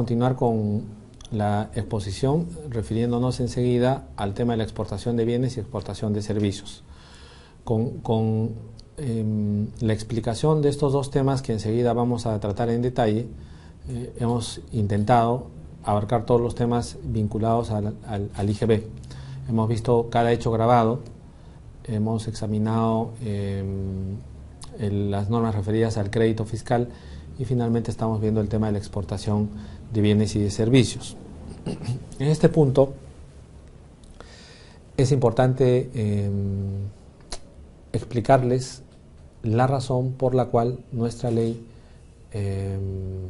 continuar con la exposición refiriéndonos enseguida al tema de la exportación de bienes y exportación de servicios, con, con em, la explicación de estos dos temas que enseguida vamos a tratar en detalle. Eh, hemos intentado abarcar todos los temas vinculados al, al, IGB. Hemos visto cada hecho grabado, hemos examinado em, las normas referidas al crédito fiscal y finalmente estamos viendo el tema de la exportación de bienes y de servicios. En este punto es importante em, explicarles la razón por la cual nuestra ley em,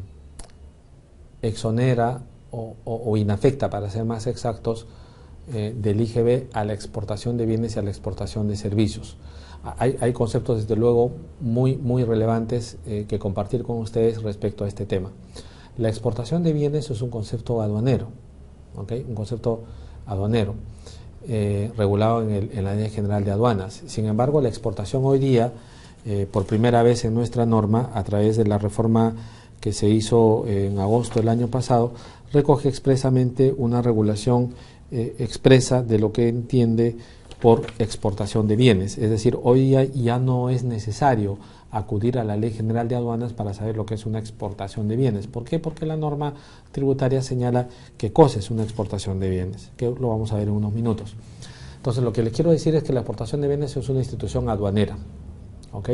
exonera o, inafecta, para ser más exactos, eh, del IGB a la exportación de bienes y a la exportación de servicios. Hay, conceptos, desde luego, muy, muy relevantes eh, que compartir con ustedes respecto a este tema. La exportación de bienes es un concepto aduanero, un concepto aduanero, eh, regulado en, el, la Ley General de Aduanas. Sin embargo, la exportación hoy día, eh, por primera vez en nuestra norma, a través de la reforma que se hizo eh, en agosto del año pasado, recoge expresamente una regulación expresa de lo que entiende por exportación de bienes. Es decir, hoy ya, ya, no es necesario acudir a la Ley General de Aduanas para saber lo que es una exportación de bienes. ¿Por qué? Porque la norma tributaria señala qué cosa es una exportación de bienes, que lo vamos a ver en unos minutos. Entonces, lo que les quiero decir es que la exportación de bienes es una institución aduanera, ¿ok?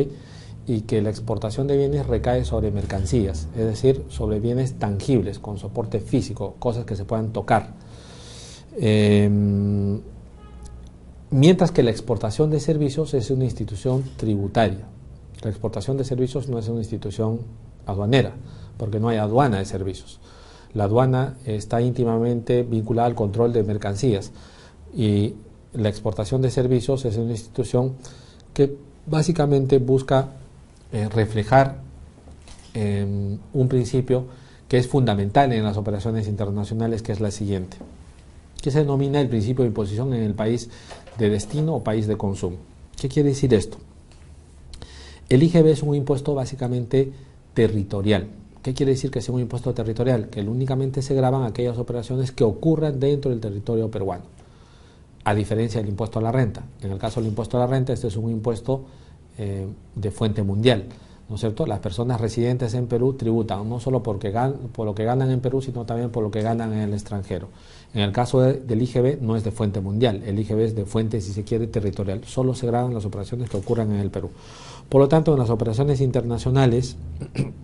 Y que la exportación de bienes recae sobre mercancías, es decir, sobre bienes tangibles, con soporte físico, cosas que se puedan tocar. Eh, Mientras que la exportación de servicios es una institución tributaria. La exportación de servicios no es una institución aduanera, porque no hay aduana de servicios. La aduana está íntimamente vinculada al control de mercancías y la exportación de servicios es una institución que básicamente busca eh, reflejar em, un principio que es fundamental en las operaciones internacionales, que es la siguiente, que se denomina el principio de imposición en el país de destino o país de consumo. ¿Qué quiere decir esto? El IGB es un impuesto básicamente territorial. ¿Qué quiere decir que sea un impuesto territorial? Que únicamente se graban aquellas operaciones que ocurran dentro del territorio peruano, a diferencia del impuesto a la renta. En el caso del impuesto a la renta, este es un impuesto eh, de fuente mundial. ¿no es cierto? Las personas residentes en Perú tributan no solo por lo que ganan en Perú, sino también por lo que ganan en el extranjero. En el caso del IGB no es de fuente mundial, el IGB es de fuente, si se quiere, territorial. Solo se graban las operaciones que ocurran en el Perú. Por lo tanto, en las operaciones internacionales,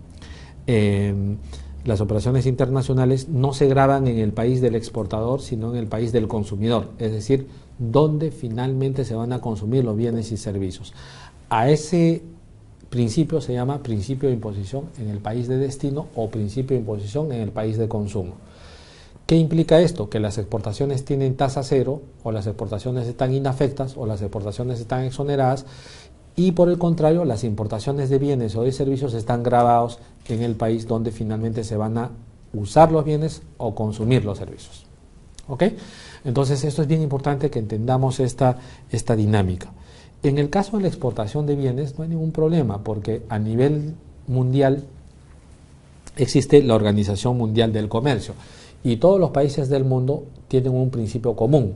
em, las operaciones internacionales no se graban en el país del exportador, sino en el país del consumidor, es decir, donde finalmente se van a consumir los bienes y servicios. A ese principio se llama principio de imposición en el país de destino o principio de imposición en el país de consumo. ¿Qué implica esto? Que las exportaciones tienen tasa cero o las exportaciones están inafectas o las exportaciones están exoneradas y por el contrario las importaciones de bienes o de servicios están grabados en el país donde finalmente se van a usar los bienes o consumir los servicios. ¿Ok? Entonces esto es bien importante que entendamos esta, esta dinámica. En el caso de la exportación de bienes no hay ningún problema porque a nivel mundial existe la Organización Mundial del Comercio y todos los países del mundo tienen un principio común.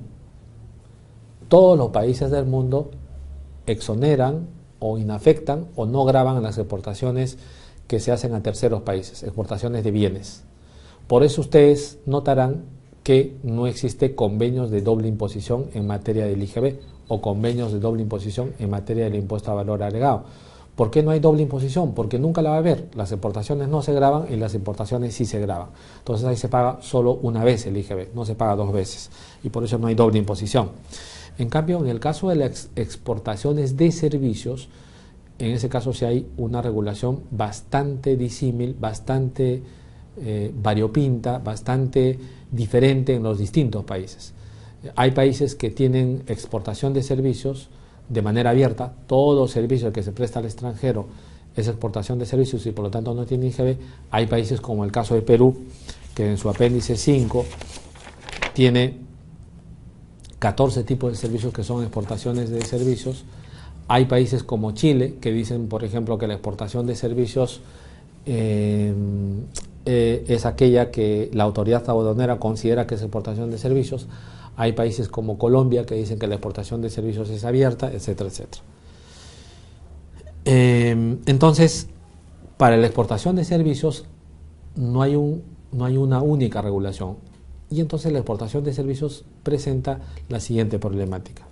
Todos los países del mundo exoneran o inafectan o no graban las exportaciones que se hacen a terceros países, exportaciones de bienes. Por eso ustedes notarán que no existe convenios de doble imposición en materia del IGB o convenios de doble imposición en materia del impuesto a valor agregado. ¿Por qué no hay doble imposición? Porque nunca la va a haber. Las exportaciones no se graban y las importaciones sí se graban. Entonces ahí se paga solo una vez el IGB, no se paga dos veces. Y por eso no hay doble imposición. En cambio, en el caso de las exportaciones de servicios, en ese caso sí hay una regulación bastante disímil, bastante eh, variopinta, bastante diferente en los distintos países. Hay países que tienen exportación de servicios de manera abierta, todo servicio que se presta al extranjero es exportación de servicios y por lo tanto no tiene IGB. Hay países como el caso de Perú, que en su apéndice 5 tiene 14 tipos de servicios que son exportaciones de servicios. Hay países como Chile, que dicen, por ejemplo, que la exportación de servicios eh, eh, es aquella que la autoridad aduanera considera que es exportación de servicios. Hay países como Colombia que dicen que la exportación de servicios es abierta, etcétera, etcétera. Em, entonces, para la exportación de servicios no hay, un, no hay una única regulación. Y entonces la exportación de servicios presenta la siguiente problemática.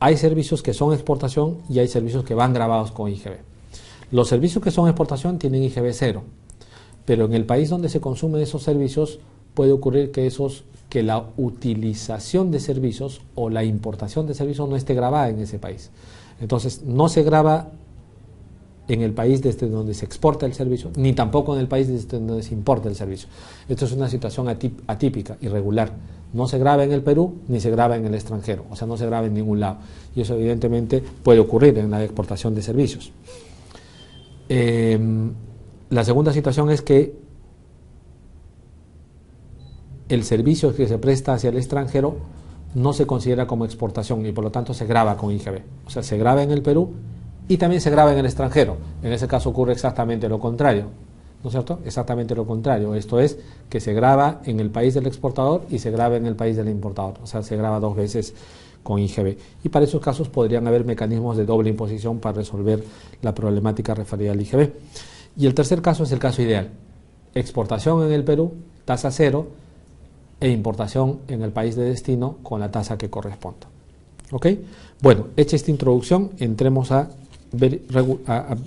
Hay servicios que son exportación y hay servicios que van grabados con IGB. Los servicios que son exportación tienen IGB cero, pero en el país donde se consumen esos servicios puede ocurrir que esos que la utilización de servicios o la importación de servicios no esté grabada en ese país. Entonces, no se graba en el país desde donde se exporta el servicio, ni tampoco en el país desde donde se importa el servicio. Esto es una situación atípica, irregular. No se graba en el Perú, ni se graba en el extranjero, o sea, no se graba en ningún lado. Y eso evidentemente puede ocurrir en la exportación de servicios. Em, la segunda situación es que el servicio que se presta hacia el extranjero no se considera como exportación y por lo tanto se graba con IGB. O sea, se graba en el Perú y también se graba en el extranjero. En ese caso ocurre exactamente lo contrario. ¿No es cierto? Exactamente lo contrario. Esto es que se graba en el país del exportador y se graba en el país del importador. O sea, se graba dos veces con IGB. Y para esos casos podrían haber mecanismos de doble imposición para resolver la problemática referida al IGB. Y el tercer caso es el caso ideal. Exportación en el Perú, tasa cero e importación en el país de destino con la tasa que corresponda. ¿Ok? Bueno, hecha esta introducción, entremos a, ver,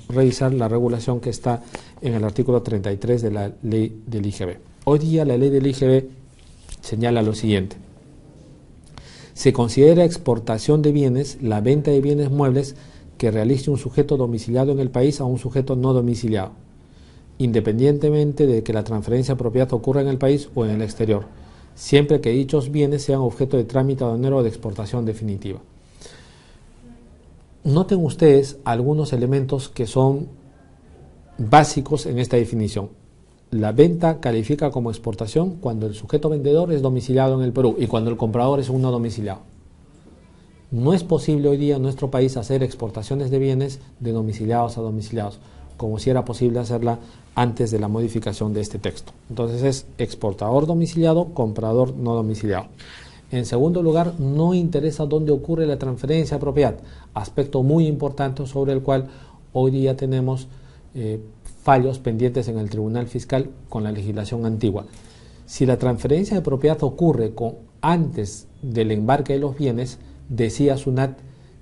revisar la regulación que está en el artículo 33 de la ley del IGB. Hoy día la ley del IGB señala lo siguiente. Se considera exportación de bienes la venta de bienes muebles que realice un sujeto domiciliado en el país a un sujeto no domiciliado, independientemente de que la transferencia de propiedad ocurra en el país o en el exterior siempre que dichos bienes sean objeto de trámite aduanero o de exportación definitiva. Noten ustedes algunos elementos que son básicos en esta definición. La venta califica como exportación cuando el sujeto vendedor es domiciliado en el Perú y cuando el comprador es uno domiciliado. No es posible hoy día en nuestro país hacer exportaciones de bienes de domiciliados a domiciliados como si era posible hacerla antes de la modificación de este texto. Entonces es exportador domiciliado, comprador no domiciliado. En segundo lugar, no interesa dónde ocurre la transferencia de propiedad, aspecto muy importante sobre el cual hoy día tenemos eh, fallos pendientes en el Tribunal Fiscal con la legislación antigua. Si la transferencia de propiedad ocurre con, antes del embarque de los bienes, decía SUNAT,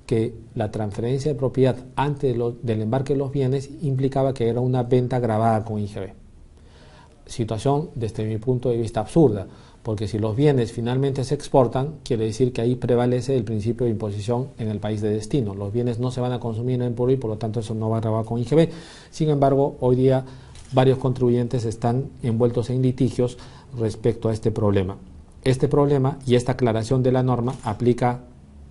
que la transferencia de propiedad antes del embarque de los bienes implicaba que era una venta grabada con IGB. Situación desde mi punto de vista absurda, porque si los bienes finalmente se exportan, quiere decir que ahí prevalece el principio de imposición en el país de destino. Los bienes no se van a consumir en Perú por lo tanto eso no va a grabar con IGB. Sin embargo, hoy día varios contribuyentes están envueltos en litigios respecto a este problema. Este problema y esta aclaración de la norma aplica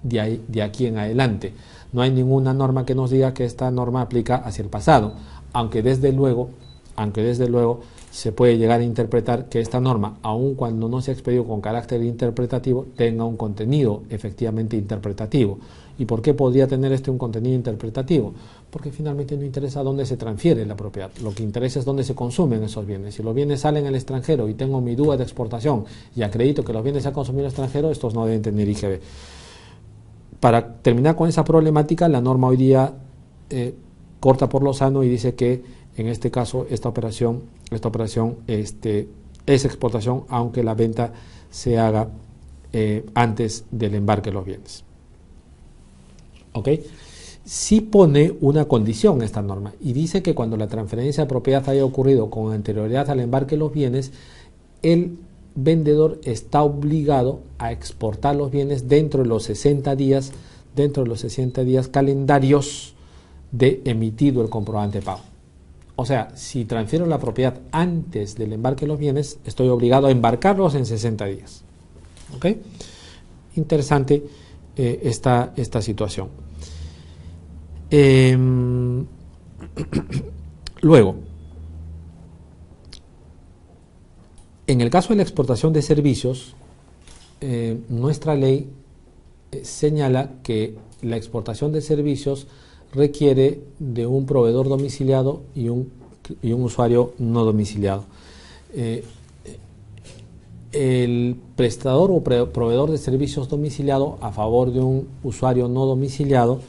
de, aquí en adelante. No hay ninguna norma que nos diga que esta norma aplica hacia el pasado, aunque desde luego, aunque desde luego se puede llegar a interpretar que esta norma, aun cuando no se ha expedido con carácter interpretativo, tenga un contenido efectivamente interpretativo. ¿Y por qué podría tener este un contenido interpretativo? Porque finalmente no interesa dónde se transfiere la propiedad, lo que interesa es dónde se consumen esos bienes. Si los bienes salen al extranjero y tengo mi duda de exportación y acredito que los bienes se han consumido el extranjero, estos no deben tener IGB para terminar con esa problemática, la norma hoy día eh, corta por lo sano y dice que en este caso esta operación, esta operación este, es exportación, aunque la venta se haga eh, antes del embarque de los bienes. ¿Ok? Sí pone una condición esta norma y dice que cuando la transferencia de propiedad haya ocurrido con anterioridad al embarque de los bienes, el vendedor está obligado a exportar los bienes dentro de los 60 días, dentro de los 60 días calendarios de emitido el comprobante de pago. O sea, si transfiero la propiedad antes del embarque de los bienes, estoy obligado a embarcarlos en 60 días. ¿Ok? Interesante eh, esta, situación. Em, luego, En el caso de la exportación de servicios, eh, nuestra ley eh, señala que la exportación de servicios requiere de un proveedor domiciliado y un, un usuario no domiciliado. Eh, el prestador o proveedor de servicios domiciliado a favor de un usuario no domiciliado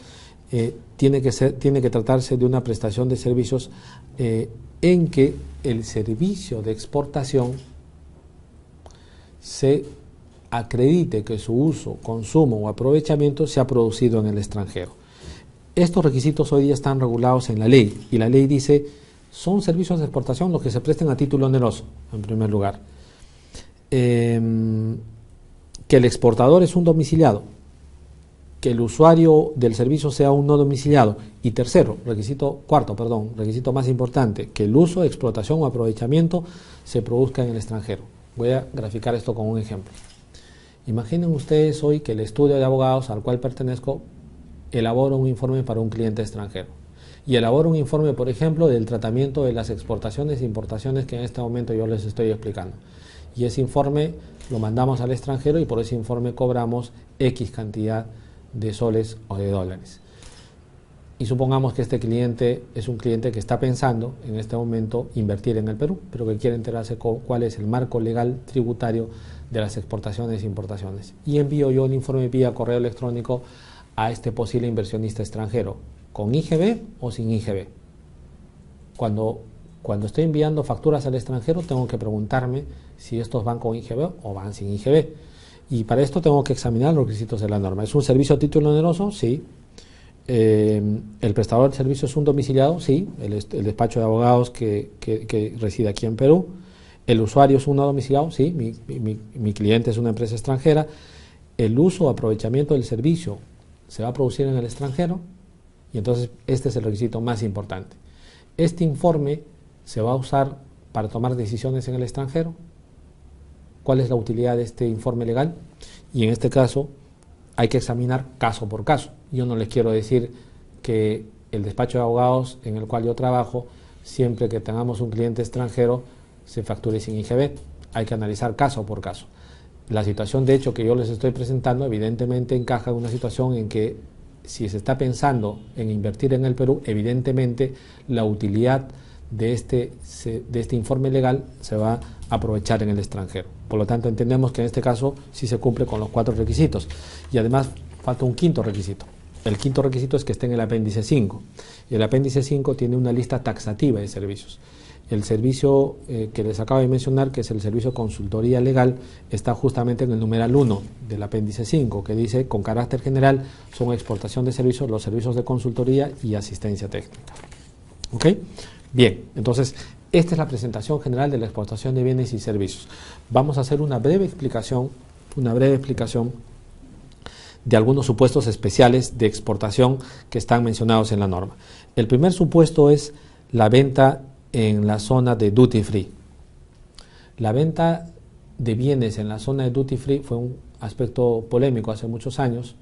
tiene, que ser, tiene que tratarse de una prestación de servicios en que el servicio de exportación se acredite que su uso, consumo o aprovechamiento se ha producido en el extranjero. Estos requisitos hoy día están regulados en la ley y la ley dice son servicios de exportación los que se presten a título oneroso, en primer lugar. Em, que el exportador es un domiciliado, que el usuario del servicio sea un no domiciliado. Y tercero, requisito cuarto, perdón, requisito más importante, que el uso, explotación o aprovechamiento se produzca en el extranjero. Voy a graficar esto con un ejemplo. Imaginen ustedes hoy que el estudio de abogados al cual pertenezco elabora un informe para un cliente extranjero y elabora un informe, por ejemplo, del tratamiento de las exportaciones e importaciones que en este momento yo les estoy explicando. Y ese informe lo mandamos al extranjero y por ese informe cobramos X cantidad de soles o de dólares y supongamos que este cliente es un cliente que está pensando en este momento invertir en el Perú, pero que quiere enterarse cuál es el marco legal tributario de las exportaciones e importaciones. Y envío yo el informe vía correo electrónico a este posible inversionista extranjero, con IGB o sin IGB. Cuando, cuando estoy enviando facturas al extranjero, tengo que preguntarme si estos van con IGB o van sin IGB. Y para esto tengo que examinar los requisitos de la norma. ¿Es un servicio a título oneroso? Sí. Eh, ¿El prestador del servicio es un domiciliado? Sí, el, despacho de abogados que, reside aquí en Perú. ¿El usuario es un domiciliado? Sí, mi, mi, cliente es una empresa extranjera. ¿El uso o aprovechamiento del servicio se va a producir en el extranjero? Y entonces este es el requisito más importante. ¿Este informe se va a usar para tomar decisiones en el extranjero? ¿Cuál es la utilidad de este informe legal? Y en este caso, hay que examinar caso por caso. Yo no les quiero decir que el despacho de abogados en el cual yo trabajo, siempre que tengamos un cliente extranjero, se facture sin IGB. Hay que analizar caso por caso. La situación, de hecho, que yo les estoy presentando, evidentemente encaja en una situación en que si se está pensando en invertir en el Perú, evidentemente la utilidad de este, de este informe legal se va a aprovechar en el extranjero. Por lo tanto, entendemos que en este caso sí se cumple con los cuatro requisitos. Y además falta un quinto requisito. El quinto requisito es que esté en el apéndice 5. Y el apéndice 5 tiene una lista taxativa de servicios. El servicio eh, que les acabo de mencionar, que es el servicio consultoría legal, está justamente en el numeral 1 del apéndice 5, que dice, con carácter general, son exportación de servicios, los servicios de consultoría y asistencia técnica. ¿Ok? Bien, entonces esta es la presentación general de la exportación de bienes y servicios. Vamos a hacer una breve explicación, una breve explicación de algunos supuestos especiales de exportación que están mencionados en la norma. El primer supuesto es la venta en la zona de duty free. La venta de bienes en la zona de duty free fue un aspecto polémico hace muchos años.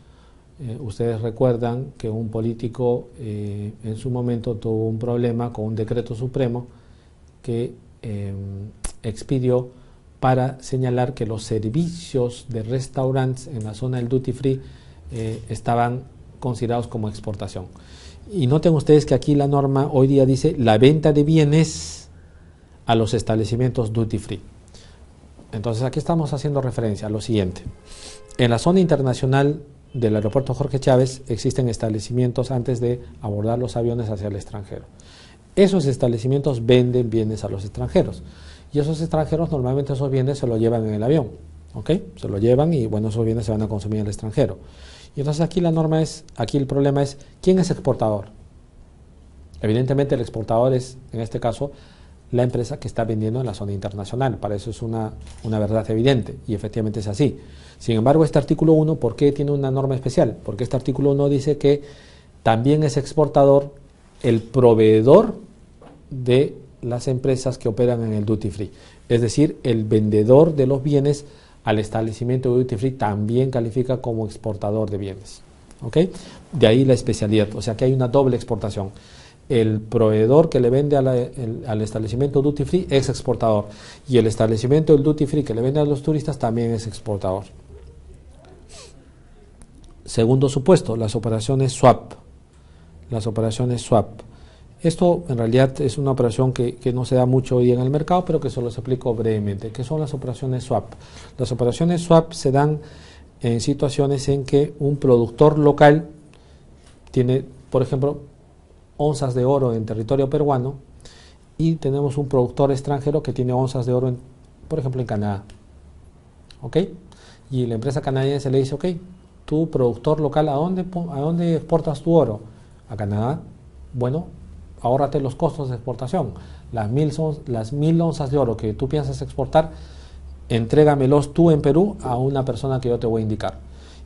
Eh, ustedes recuerdan que un político eh, en su momento tuvo un problema con un decreto supremo que em, expidió para señalar que los servicios de restaurantes en la zona del duty free eh, estaban considerados como exportación. Y noten ustedes que aquí la norma hoy día dice la venta de bienes a los establecimientos duty free. Entonces aquí estamos haciendo referencia a lo siguiente. En la zona internacional del aeropuerto Jorge Chávez existen establecimientos antes de abordar los aviones hacia el extranjero esos establecimientos venden bienes a los extranjeros. Y esos extranjeros normalmente esos bienes se los llevan en el avión. ¿Ok? Se los llevan y bueno, esos bienes se van a consumir en el extranjero. Y entonces aquí la norma es, aquí el problema es, ¿quién es exportador? Evidentemente el exportador es, en este caso, la empresa que está vendiendo en la zona internacional. Para eso es una, una, verdad evidente y efectivamente es así. Sin embargo, este artículo 1, ¿por qué tiene una norma especial? Porque este artículo 1 dice que también es exportador el proveedor de las empresas que operan en el duty free. Es decir, el vendedor de los bienes al establecimiento duty free también califica como exportador de bienes. ¿ok? De ahí la especialidad, o sea que hay una doble exportación. El proveedor que le vende al establecimiento duty free es exportador y el establecimiento del duty free que le vende a los turistas también es exportador. Segundo supuesto, las operaciones swap las operaciones swap. Esto en realidad es una operación que, que, no se da mucho hoy en el mercado, pero que se los explico brevemente. ¿Qué son las operaciones swap? Las operaciones swap se dan en situaciones en que un productor local tiene, por ejemplo, onzas de oro en territorio peruano y tenemos un productor extranjero que tiene onzas de oro, por ejemplo, en Canadá. ¿Ok? Y la empresa canadiense le dice, ok, tu productor local, ¿a dónde, a dónde exportas tu oro? a Canadá, bueno, ahórrate los costos de exportación. Las mil, onzas de oro que tú piensas exportar, entrégamelos tú en Perú a una persona que yo te voy a indicar.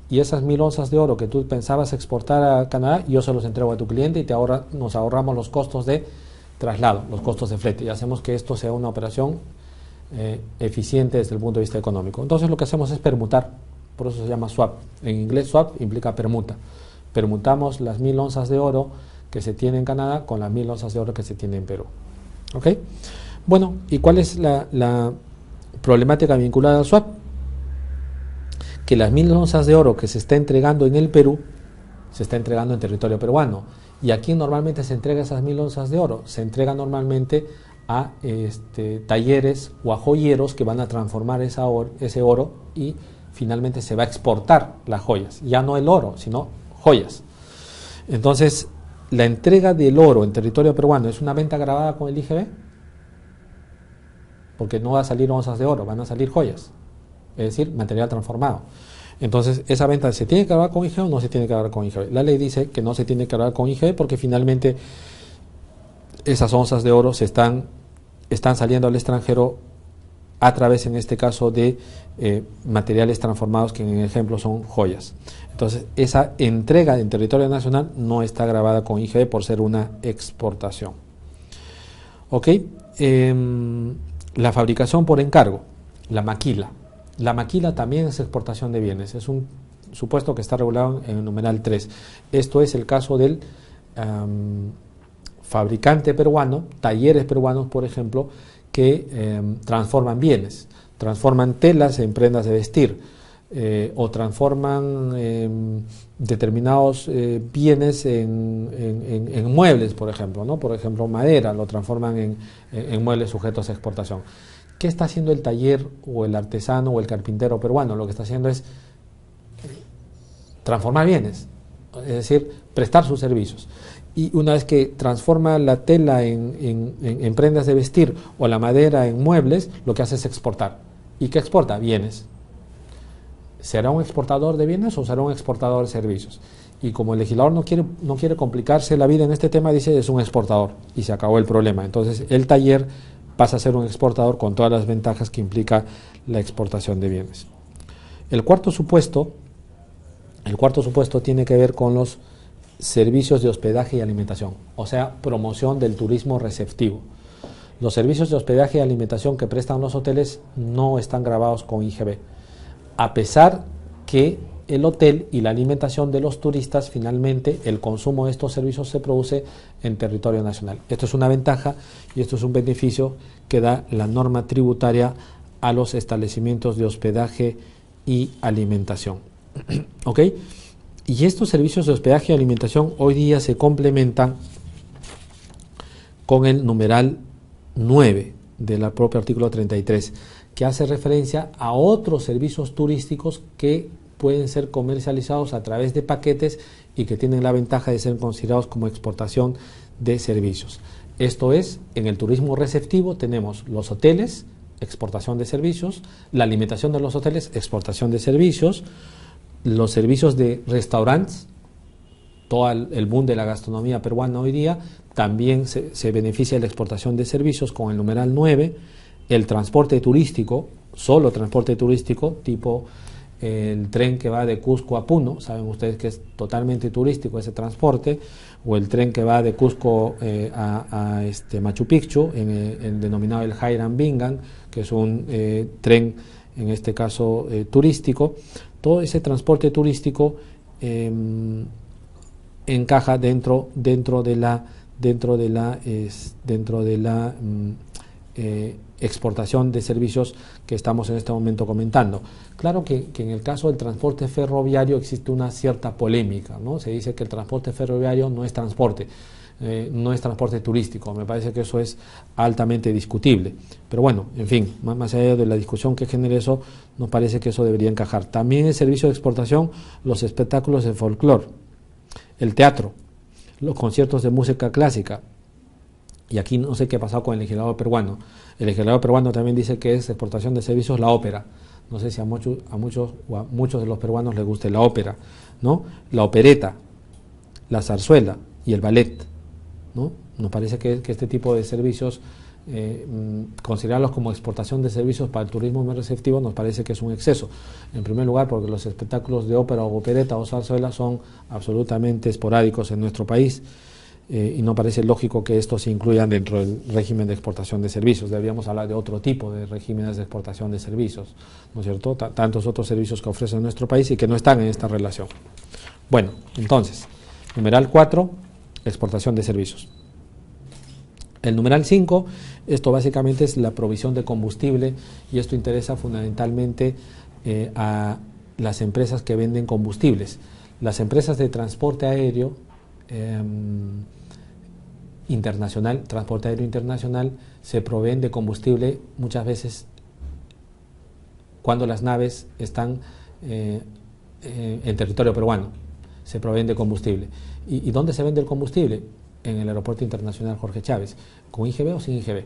Y esas mil onzas de oro que tú pensabas exportar a Canadá, yo se los entrego a tu cliente y te nos ahorramos los costos de traslado, los costos de flete, y hacemos que esto sea una operación eh, eficiente desde el punto de vista económico. Entonces lo que hacemos es permutar, por eso se llama swap. En inglés swap implica permuta permutamos las mil onzas de oro que se tiene en Canadá con las mil onzas de oro que se tiene en Perú. ¿Ok? Bueno, ¿y cuál es la, problemática vinculada al swap? Que las mil onzas de oro que se está entregando en el Perú se está entregando en territorio peruano. ¿Y a quién normalmente se entrega esas mil onzas de oro? Se entrega normalmente a este, talleres o a joyeros que van a transformar ese oro y finalmente se va a exportar las joyas. Ya no el oro, sino joyas. Entonces, la entrega del oro en territorio peruano es una venta grabada con el IGB, porque no va a salir onzas de oro, van a salir joyas, es decir, material transformado. Entonces, esa venta se tiene que grabar con IGB o no se tiene que grabar con IGB. La ley dice que no se tiene que grabar con IGB porque finalmente esas onzas de oro se están, están saliendo al extranjero a través, en este caso, de eh, materiales transformados que en el ejemplo son joyas. Entonces, esa entrega en territorio nacional no está grabada con IGB por ser una exportación. ¿Ok? Em, la fabricación por encargo, la maquila. La maquila también es exportación de bienes, es un supuesto que está regulado en el numeral 3. Esto es el caso del fabricante peruano, talleres peruanos, por ejemplo, que em, transforman bienes transforman telas en prendas de vestir eh, o transforman em, determinados eh, bienes en, muebles, por ejemplo, ¿no? por ejemplo madera, lo transforman en muebles sujetos a exportación. ¿Qué está haciendo el taller o el artesano o el carpintero peruano? Lo que está haciendo es transformar bienes, es decir, prestar sus servicios. Y una vez que transforma la tela en, prendas de vestir o la madera en muebles, lo que hace es exportar. ¿Y qué exporta? Bienes. ¿Será un exportador de bienes o será un exportador de servicios? Y como el legislador no quiere, no quiere complicarse la vida en este tema, dice es un exportador y se acabó el problema. Entonces el taller pasa a ser un exportador con todas las ventajas que implica la exportación de bienes. El cuarto supuesto, el cuarto supuesto tiene que ver con los servicios de hospedaje y alimentación, o sea, promoción del turismo receptivo. Los servicios de hospedaje y alimentación que prestan los hoteles no están grabados con IGB, a pesar que el hotel y la alimentación de los turistas, finalmente el consumo de estos servicios se produce en territorio nacional. Esto es una ventaja y esto es un beneficio que da la norma tributaria a los establecimientos de hospedaje y alimentación. ¿Ok? Y estos servicios de hospedaje y alimentación hoy día se complementan con el numeral 9 del propio artículo 33, que hace referencia a otros servicios turísticos que pueden ser comercializados a través de paquetes y que tienen la ventaja de ser considerados como exportación de servicios. Esto es, en el turismo receptivo tenemos los hoteles, exportación de servicios, la alimentación de los hoteles, exportación de servicios, los servicios de restaurantes, todo el boom de la gastronomía peruana hoy día, también se, beneficia de la exportación de servicios con el numeral 9, el transporte turístico, solo transporte turístico, tipo eh, el tren que va de Cusco a Puno, saben ustedes que es totalmente turístico ese transporte, o el tren que va de Cusco eh, a, este Machu Picchu, en eh, el, denominado el Hiram Bingham, que es un tren, en este caso, turístico. Todo ese transporte turístico em, encaja dentro, dentro de la, dentro de la, es, dentro de la mm, eh, exportación de servicios que estamos en este momento comentando. Claro que, en el caso del transporte ferroviario existe una cierta polémica, ¿no? Se dice que el transporte ferroviario no es transporte, eh, no es transporte turístico. Me parece que eso es altamente discutible. Pero bueno, en fin, más, allá de la discusión que genere eso, nos parece que eso debería encajar. También el servicio de exportación, los espectáculos de folclore el teatro, los conciertos de música clásica. Y aquí no sé qué ha pasado con el legislador peruano. El legislador peruano también dice que es exportación de servicios la ópera. No sé si a muchos, a muchos o muchos de los peruanos les guste la ópera, ¿no? La opereta, la zarzuela y el ballet, ¿no? Nos parece que este tipo de servicios eh, mm, considerarlos como exportación de servicios para el turismo más receptivo nos parece que es un exceso. En primer lugar, porque los espectáculos de ópera o opereta o zarzuela son absolutamente esporádicos en nuestro país. Eh, y no parece lógico que estos se incluyan dentro del régimen de exportación de servicios. Deberíamos hablar de otro tipo de regímenes de exportación de servicios, ¿no es cierto? tantos otros servicios que ofrece nuestro país y que no están en esta relación. Bueno, entonces, numeral 4, exportación de servicios. El numeral 5, esto básicamente es la provisión de combustible y esto interesa fundamentalmente eh, a las empresas que venden combustibles. Las empresas de transporte aéreo em, internacional, transporte aéreo internacional, se proveen de combustible muchas veces cuando las naves están eh, eh, en territorio peruano, se proveen de combustible. ¿Y dónde se vende el combustible? en el Aeropuerto Internacional Jorge Chávez, con IGB o sin IGB,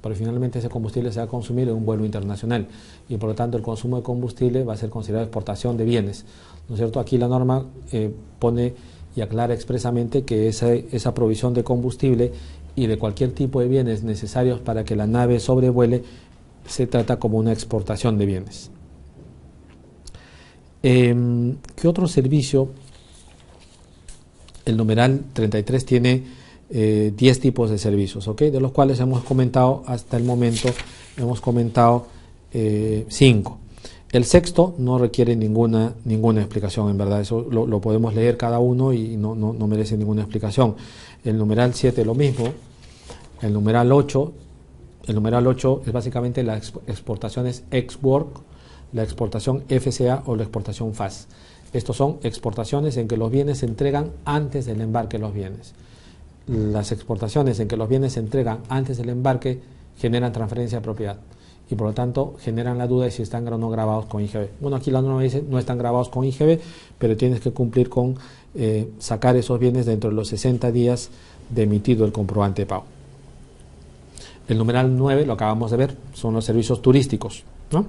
porque finalmente ese combustible se va a consumir en un vuelo internacional y por lo tanto el consumo de combustible va a ser considerado exportación de bienes. ¿No es cierto? Aquí la norma eh, pone y aclara expresamente que esa, esa provisión de combustible y de cualquier tipo de bienes necesarios para que la nave sobrevuele se trata como una exportación de bienes. Em, ¿Qué otro servicio el numeral 33 tiene 10 eh, tipos de servicios, ¿ok? De los cuales hemos comentado hasta el momento, hemos comentado 5. Eh, el sexto no requiere ninguna, ninguna explicación, en verdad, eso lo, podemos leer cada uno y no, merece ninguna explicación. El numeral 7 lo mismo, el numeral 8, el numeral 8 es básicamente las exportaciones ex-work, la exportación FCA o la exportación FAS. Estos son exportaciones en que los bienes se entregan antes del embarque de los bienes. Las exportaciones en que los bienes se entregan antes del embarque generan transferencia de propiedad y por lo tanto generan la duda de si están o no grabados con IGB. Bueno, aquí la norma dice no están grabados con IGB, pero tienes que cumplir con eh, sacar esos bienes dentro de los 60 días de emitido el comprobante de pago. El numeral 9, lo acabamos de ver, son los servicios turísticos. ¿no?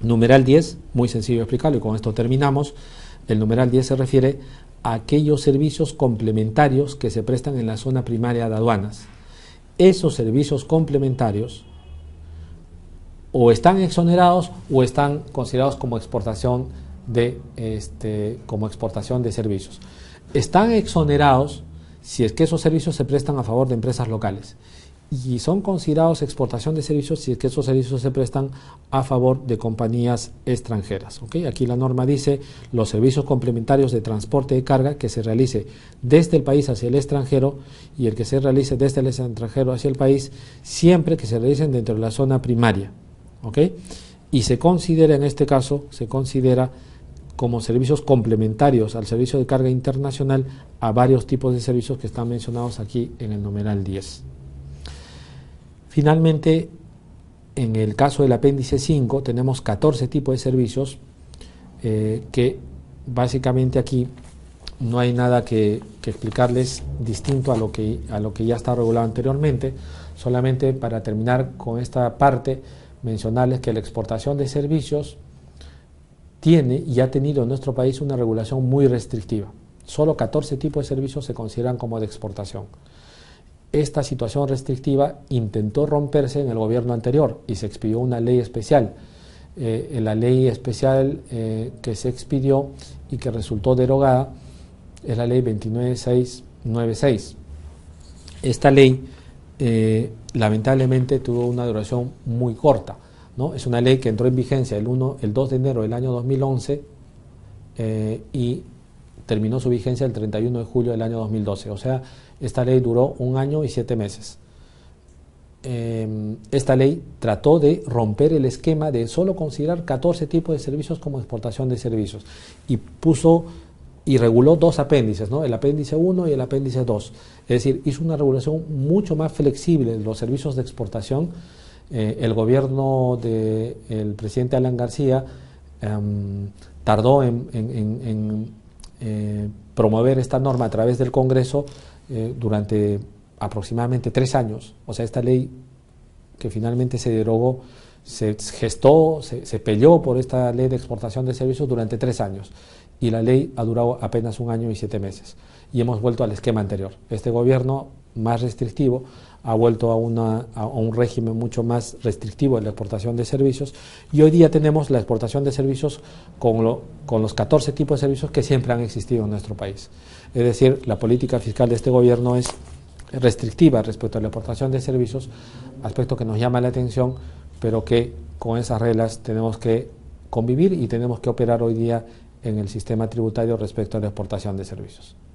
Numeral 10, muy sencillo de explicarlo y con esto terminamos. El numeral 10 se refiere a aquellos servicios complementarios que se prestan en la zona primaria de aduanas. Esos servicios complementarios o están exonerados o están considerados como exportación de, este, como exportación de servicios. Están exonerados si es que esos servicios se prestan a favor de empresas locales y son considerados exportación de servicios si es que esos servicios se prestan a favor de compañías extranjeras. ¿ok? Aquí la norma dice los servicios complementarios de transporte de carga que se realice desde el país hacia el extranjero y el que se realice desde el extranjero hacia el país siempre que se realicen dentro de la zona primaria. ¿ok? Y se considera en este caso, se considera como servicios complementarios al servicio de carga internacional a varios tipos de servicios que están mencionados aquí en el numeral 10. Finalmente, en el caso del apéndice 5, tenemos 14 tipos de servicios eh, que básicamente aquí no hay nada que, explicarles distinto a lo que, a lo que ya está regulado anteriormente. Solamente para terminar con esta parte, mencionarles que la exportación de servicios tiene y ha tenido en nuestro país una regulación muy restrictiva. Solo 14 tipos de servicios se consideran como de exportación esta situación restrictiva intentó romperse en el gobierno anterior y se expidió una ley especial. Eh, la ley especial eh, que se expidió y que resultó derogada es la ley 29696. Esta ley eh, lamentablemente tuvo una duración muy corta. ¿no? Es una ley que entró en vigencia el, 1, el 2 de enero del año 2011 y terminó su vigencia el 31 de julio del año 2012. O sea, esta ley duró un año y siete meses. Em, esta ley trató de romper el esquema de solo considerar 14 tipos de servicios como exportación de servicios y puso y reguló dos apéndices, ¿no? el apéndice 1 y el apéndice 2. Es decir, hizo una regulación mucho más flexible de los servicios de exportación. Eh, el gobierno del presidente Alan García em, tardó en, eh, promover esta norma a través del Congreso eh, durante aproximadamente tres años. O sea, esta ley que finalmente se derogó, se gestó, se, se peleó por esta ley de exportación de servicios durante tres años. Y la ley ha durado apenas un año y siete meses. Y hemos vuelto al esquema anterior. Este gobierno más restrictivo ha vuelto a, un régimen mucho más restrictivo de la exportación de servicios y hoy día tenemos la exportación de servicios con, con los 14 tipos de servicios que siempre han existido en nuestro país. Es decir, la política fiscal de este gobierno es restrictiva respecto a la exportación de servicios, aspecto que nos llama la atención, pero que con esas reglas tenemos que convivir y tenemos que operar hoy día en el sistema tributario respecto a la exportación de servicios.